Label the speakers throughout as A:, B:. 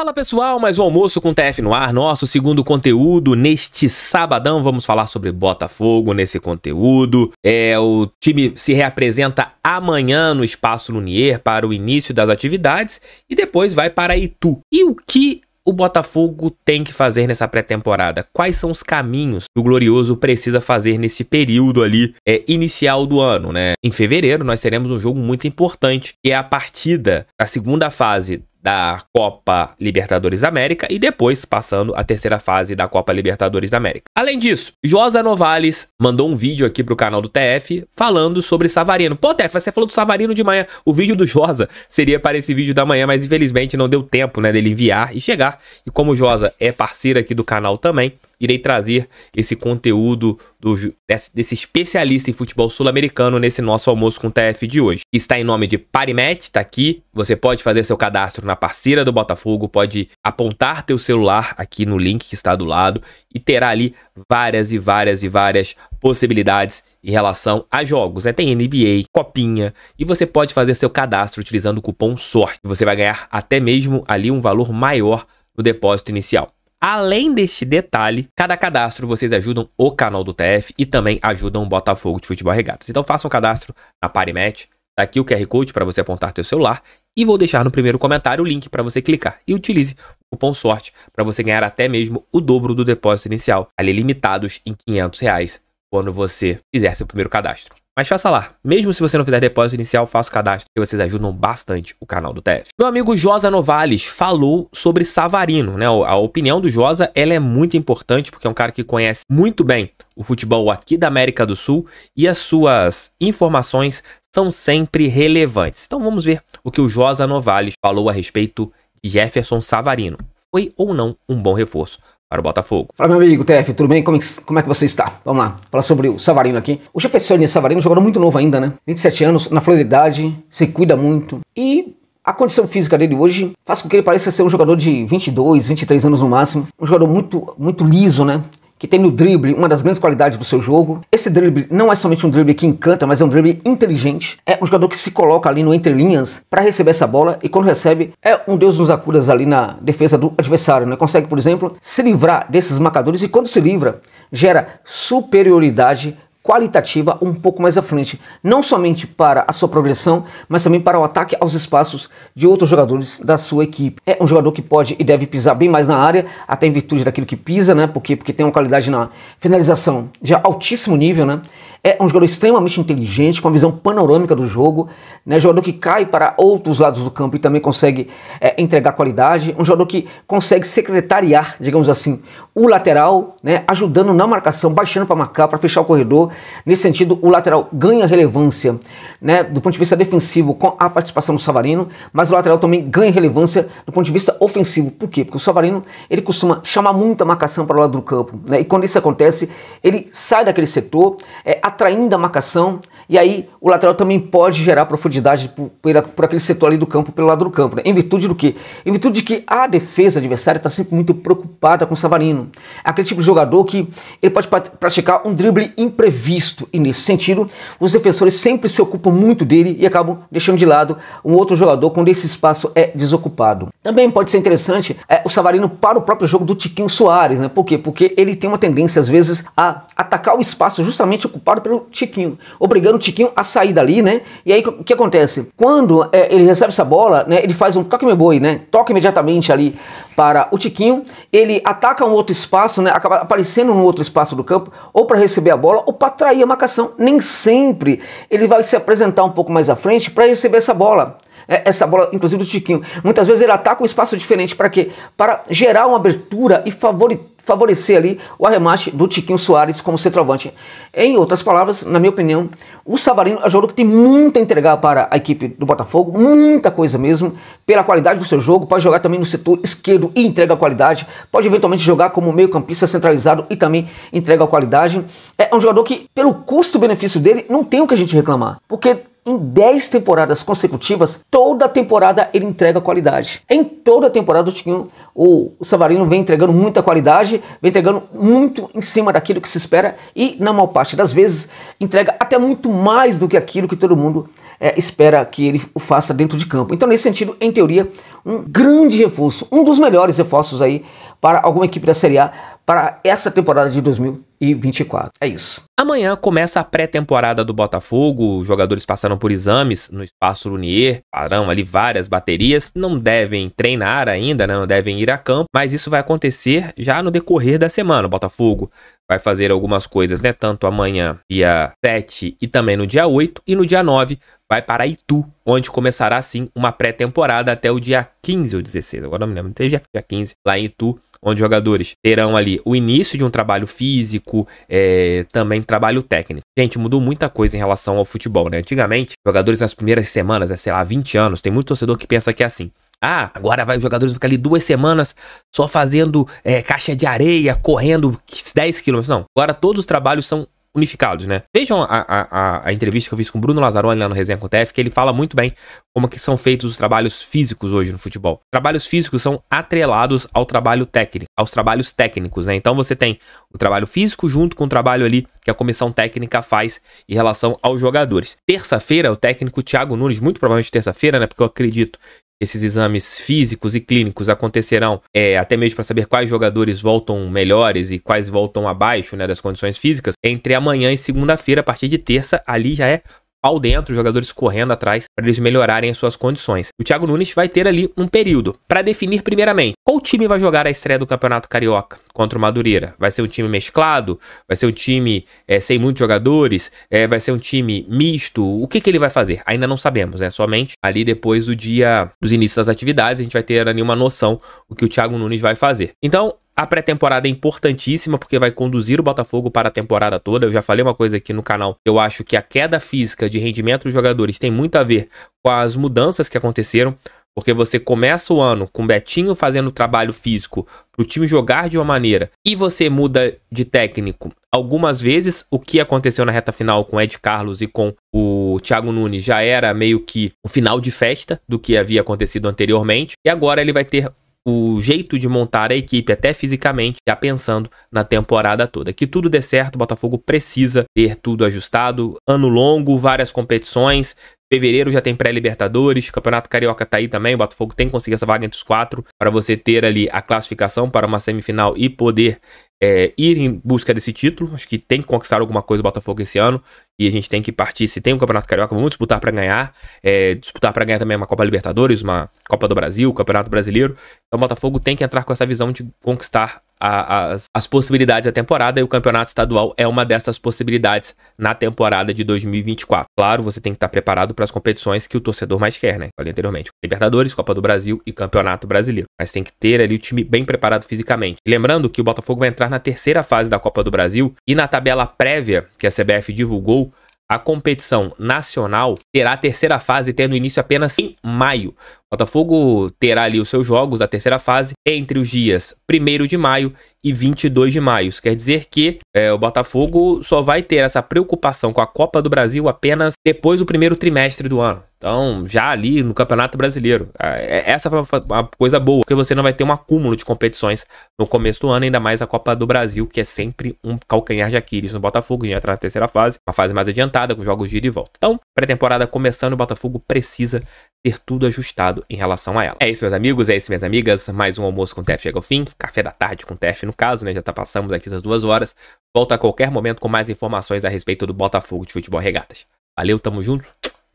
A: Fala pessoal, mais um almoço com TF no ar, nosso segundo conteúdo neste sabadão. Vamos falar sobre Botafogo nesse conteúdo. É, o time se reapresenta amanhã no Espaço Lunier para o início das atividades e depois vai para Itu. E o que o Botafogo tem que fazer nessa pré-temporada? Quais são os caminhos que o Glorioso precisa fazer nesse período ali é, inicial do ano, né? Em fevereiro nós teremos um jogo muito importante, que é a partida da segunda fase da Copa Libertadores da América e depois passando a terceira fase da Copa Libertadores da América. Além disso, Josa Novales mandou um vídeo aqui pro canal do TF falando sobre Savarino. Pô, TF, você falou do Savarino de manhã. O vídeo do Josa seria para esse vídeo da manhã, mas infelizmente não deu tempo, né, dele enviar e chegar. E como o Josa é parceiro aqui do canal também, irei trazer esse conteúdo do, desse, desse, especialista em futebol sul-americano nesse nosso almoço com o TF de hoje. Está em nome de Parimet, está aqui. Você pode fazer seu cadastro na parceira do Botafogo, pode apontar teu celular aqui no link que está do lado e terá ali várias e várias e várias possibilidades em relação a jogos. Né? Tem NBA, Copinha e você pode fazer seu cadastro utilizando o cupom SORTE. Você vai ganhar até mesmo ali um valor maior no depósito inicial. Além deste detalhe, cada cadastro vocês ajudam o canal do TF e também ajudam o Botafogo de Futebol Regatas. Então façam um cadastro na Parimatch, tá aqui o QR Code para você apontar seu celular e vou deixar no primeiro comentário o link para você clicar e utilize o cupom sorte para você ganhar até mesmo o dobro do depósito inicial, ali limitados em 500 reais quando você fizer seu primeiro cadastro. Mas faça lá. Mesmo se você não fizer depósito inicial, faça o cadastro que vocês ajudam bastante o canal do TF. Meu amigo Josa Novales falou sobre Savarino, né? A opinião do Josa, ela é muito importante porque é um cara que conhece muito bem o futebol aqui da América do Sul e as suas informações são sempre relevantes. Então vamos ver o que o Josa Novales falou a respeito de Jefferson Savarino. Foi ou não um bom reforço para o Botafogo.
B: Fala, meu amigo TF, tudo bem? Como, é como é que você está? Vamos lá, falar sobre o Savarino aqui. O Jefferson Savarino, jogador muito novo ainda, né? 27 anos, na flor da idade, se cuida muito. E a condição física dele hoje faz com que ele pareça ser um jogador de 22, 23 anos no máximo. Um jogador muito, muito liso, né? que tem no drible uma das grandes qualidades do seu jogo. Esse drible não é somente um drible que encanta, mas é um drible inteligente. É um jogador que se coloca ali no entrelinhas para receber essa bola e quando recebe é um Deus nos acuras ali na defesa do adversário, né? Consegue, por exemplo, se livrar desses marcadores e quando se livra, gera superioridade qualitativa um pouco mais à frente, não somente para a sua progressão, mas também para o ataque aos espaços de outros jogadores da sua equipe. É um jogador que pode e deve pisar bem mais na área, até em virtude daquilo que pisa, né? Porque porque tem uma qualidade na finalização de altíssimo nível, né? É um jogador extremamente inteligente, com uma visão panorâmica do jogo, né? jogador que cai para outros lados do campo e também consegue é, entregar qualidade, um jogador que consegue secretariar, digamos assim, o lateral, né? ajudando na marcação, baixando para marcar, para fechar o corredor. Nesse sentido, o lateral ganha relevância né? do ponto de vista defensivo com a participação do Savarino, mas o lateral também ganha relevância do ponto de vista ofensivo. Por quê? Porque o Savarino ele costuma chamar muita marcação para o lado do campo. Né? E quando isso acontece, ele sai daquele setor, é, atraindo a marcação, e aí o lateral também pode gerar profundidade por, por aquele setor ali do campo, pelo lado do campo. Né? Em virtude do quê? Em virtude de que a defesa adversária está sempre muito preocupada com o Savarino. É aquele tipo de jogador que ele pode praticar um drible imprevisto, e nesse sentido, os defensores sempre se ocupam muito dele e acabam deixando de lado um outro jogador quando esse espaço é desocupado. Também pode ser interessante é, o Savarino para o próprio jogo do Tiquinho Soares, né? Por quê? Porque ele tem uma tendência, às vezes, a atacar o espaço justamente ocupado chamado pelo Tiquinho, obrigando o Tiquinho a sair dali, né? E aí o que acontece? Quando é, ele recebe essa bola, né? Ele faz um toque me boi, né? Toca imediatamente ali para o Tiquinho. Ele ataca um outro espaço, né? Acaba aparecendo no outro espaço do campo, ou para receber a bola, ou para atrair a marcação. Nem sempre ele vai se apresentar um pouco mais à frente para receber essa bola. É, essa bola, inclusive do Tiquinho. Muitas vezes ele ataca um espaço diferente para quê? Para gerar uma abertura e favorecer ali o arremate do Tiquinho Soares como centroavante. Em outras palavras, na minha opinião, o Savarino é um jogador que tem muito a entregar para a equipe do Botafogo, muita coisa mesmo, pela qualidade do seu jogo, pode jogar também no setor esquerdo e entrega a qualidade, pode eventualmente jogar como meio-campista centralizado e também entrega a qualidade. É um jogador que, pelo custo-benefício dele, não tem o que a gente reclamar, porque em 10 temporadas consecutivas, toda temporada ele entrega qualidade. Em toda temporada o Tiquinho, o Savarino vem entregando muita qualidade, vem entregando muito em cima daquilo que se espera e, na maior parte das vezes, entrega até muito mais do que aquilo que todo mundo é, espera que ele o faça dentro de campo. Então, nesse sentido, em teoria, um grande reforço, um dos melhores reforços aí para alguma equipe da Série A para essa temporada de 2024. É isso.
A: Amanhã começa a pré-temporada do Botafogo. Os jogadores passaram por exames no espaço Lunier, parão ali várias baterias. Não devem treinar ainda, né? não devem ir a campo, mas isso vai acontecer já no decorrer da semana. O Botafogo vai fazer algumas coisas, né? Tanto amanhã, dia 7 e também no dia 8 e no dia 9 vai para Itu, onde começará sim uma pré-temporada até o dia 15 ou 16. Agora não me lembro, até dia 15 lá em Itu onde jogadores terão ali o início de um trabalho físico, é, também trabalho técnico. Gente, mudou muita coisa em relação ao futebol, né? Antigamente, jogadores nas primeiras semanas, né, sei lá, 20 anos, tem muito torcedor que pensa que é assim. Ah, agora vai, os jogadores vão ficar ali duas semanas só fazendo é, caixa de areia, correndo 10 quilômetros. Não, agora todos os trabalhos são unificados, né? Vejam a, a, a, entrevista que eu fiz com o Bruno Lazzaroni lá no Resenha Acontece, que ele fala muito bem como que são feitos os trabalhos físicos hoje no futebol. Trabalhos físicos são atrelados ao trabalho técnico, aos trabalhos técnicos, né? Então você tem o trabalho físico junto com o trabalho ali que a comissão técnica faz em relação aos jogadores. Terça-feira, o técnico Thiago Nunes, muito provavelmente terça-feira, né? Porque eu acredito esses exames físicos e clínicos acontecerão é, até mesmo para saber quais jogadores voltam melhores e quais voltam abaixo né, das condições físicas entre amanhã e segunda-feira, a partir de terça, ali já é pau dentro, jogadores correndo atrás para eles melhorarem as suas condições. O Thiago Nunes vai ter ali um período para definir primeiramente qual time vai jogar a estreia do Campeonato Carioca contra o Madureira. Vai ser um time mesclado? Vai ser um time é, sem muitos jogadores? É, vai ser um time misto? O que, que ele vai fazer? Ainda não sabemos, né? Somente ali depois do dia dos inícios das atividades a gente vai ter ali uma noção o que o Thiago Nunes vai fazer. Então a pré-temporada é importantíssima porque vai conduzir o Botafogo para a temporada toda. Eu já falei uma coisa aqui no canal. Eu acho que a queda física de rendimento dos jogadores tem muito a ver com as mudanças que aconteceram. Porque você começa o ano com o Betinho fazendo trabalho físico para o time jogar de uma maneira e você muda de técnico algumas vezes. O que aconteceu na reta final com Ed Carlos e com o Thiago Nunes já era meio que o final de festa do que havia acontecido anteriormente. E agora ele vai ter o jeito de montar a equipe, até fisicamente, já pensando na temporada toda. Que tudo dê certo, o Botafogo precisa ter tudo ajustado. Ano longo, várias competições, Fevereiro já tem pré-libertadores, Campeonato Carioca tá aí também, o Botafogo tem que conseguir essa vaga entre os quatro para você ter ali a classificação para uma semifinal e poder é, ir em busca desse título. Acho que tem que conquistar alguma coisa o Botafogo esse ano e a gente tem que partir. Se tem um Campeonato Carioca, vamos disputar para ganhar. É, disputar para ganhar também é uma Copa Libertadores, uma Copa do Brasil, Campeonato Brasileiro. Então o Botafogo tem que entrar com essa visão de conquistar a, as, as possibilidades da temporada e o campeonato estadual é uma dessas possibilidades na temporada de 2024. Claro, você tem que estar preparado para as competições que o torcedor mais quer, né? Falei anteriormente: Libertadores, Copa do Brasil e Campeonato Brasileiro. Mas tem que ter ali o time bem preparado fisicamente. lembrando que o Botafogo vai entrar na terceira fase da Copa do Brasil e na tabela prévia que a CBF divulgou, a competição nacional terá a terceira fase tendo início apenas em maio, Botafogo terá ali os seus jogos da terceira fase entre os dias 1 de maio e 22 de maio. Isso quer dizer que é, o Botafogo só vai ter essa preocupação com a Copa do Brasil apenas depois do primeiro trimestre do ano. Então, já ali no Campeonato Brasileiro. É, é, essa foi uma coisa boa, porque você não vai ter um acúmulo de competições no começo do ano, ainda mais a Copa do Brasil, que é sempre um calcanhar de Aquiles no Botafogo, e entra na terceira fase, uma fase mais adiantada, com jogos de ida e volta. Então, pré-temporada começando, o Botafogo precisa ter tudo ajustado em relação a ela. É isso, meus amigos, é isso, minhas amigas. Mais um almoço com o TF chega ao fim. Café da tarde com o TF, no caso, né? Já tá passamos aqui essas duas horas. Volto a qualquer momento com mais informações a respeito do Botafogo de Futebol Regatas. Valeu, tamo junto.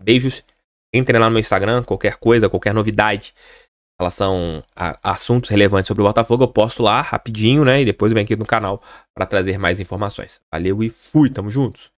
A: Beijos. Entrem lá no Instagram, qualquer coisa, qualquer novidade em relação a assuntos relevantes sobre o Botafogo, eu posto lá rapidinho, né? E depois vem aqui no canal para trazer mais informações. Valeu e fui, tamo juntos.